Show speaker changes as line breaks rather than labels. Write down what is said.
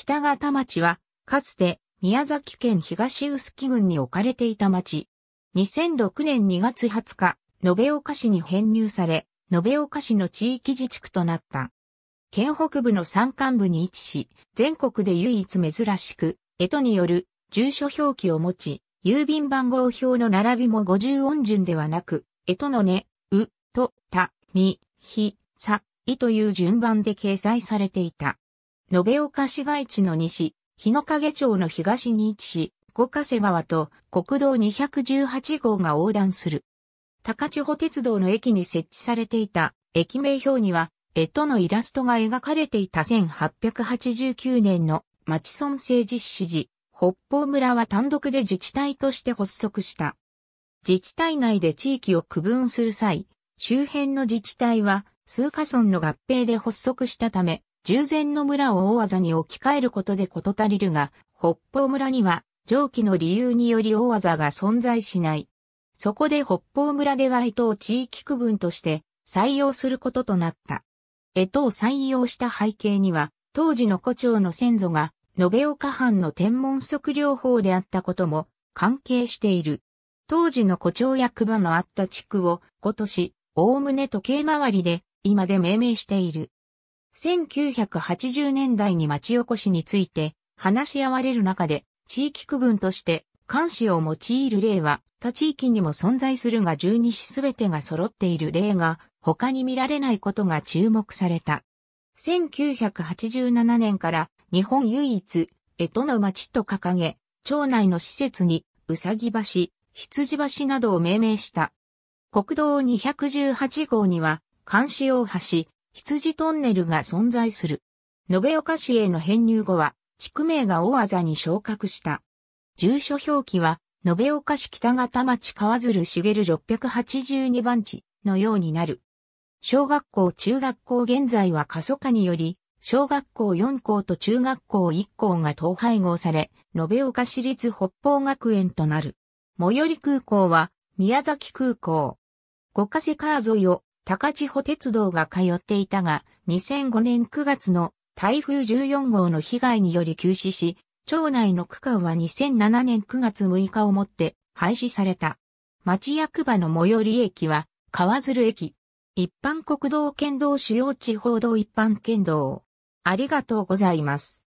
北方町は、かつて宮崎県東臼杵郡に置かれていた町。2006年2月20日、延岡市に編入され、延岡市の地域自治区となった。県北部の山間部に位置し、全国で唯一珍しく、江戸による住所表記を持ち、郵便番号表の並びも五十音順ではなく、江戸のね、う、と、た、み、ひ、さ、いという順番で掲載されていた。延岡市街地の西、日之影町の東に位置し、五ヶ瀬川と国道218号が横断する。高千穂鉄道の駅に設置されていた駅名表には、絵とのイラストが描かれていた1889年の町村政実施時、北方村は単独で自治体として発足した。自治体内で地域を区分する際、周辺の自治体は数カ村の合併で発足したため、従前の村を大技に置き換えることでこと足りるが、北方村には上記の理由により大技が存在しない。そこで北方村では江を地域区分として採用することとなった。江を採用した背景には、当時の古町の先祖が延岡藩の天文測量法であったことも関係している。当時の古町役場のあった地区を今年、おおむね時計回りで今で命名している。1980年代に町おこしについて話し合われる中で地域区分として監視を用いる例は他地域にも存在するが十二市すべてが揃っている例が他に見られないことが注目された。1987年から日本唯一、江戸の町と掲げ、町内の施設にうさぎ橋、羊橋などを命名した。国道218号には、監視大橋、羊トンネルが存在する。延岡市への編入後は、地区名が大技に昇格した。住所表記は、延岡市北方町川鶴茂682番地のようになる。小学校中学校現在は過疎化により、小学校4校と中学校1校が統廃合され、延岡市立北方学園となる。最寄り空港は、宮崎空港。五ヶ瀬川沿いを高千穂鉄道が通っていたが、2005年9月の台風14号の被害により休止し、町内の区間は2007年9月6日をもって廃止された。町役場の最寄り駅は川鶴駅。一般国道県道主要地方道一般県道。ありがとうございます。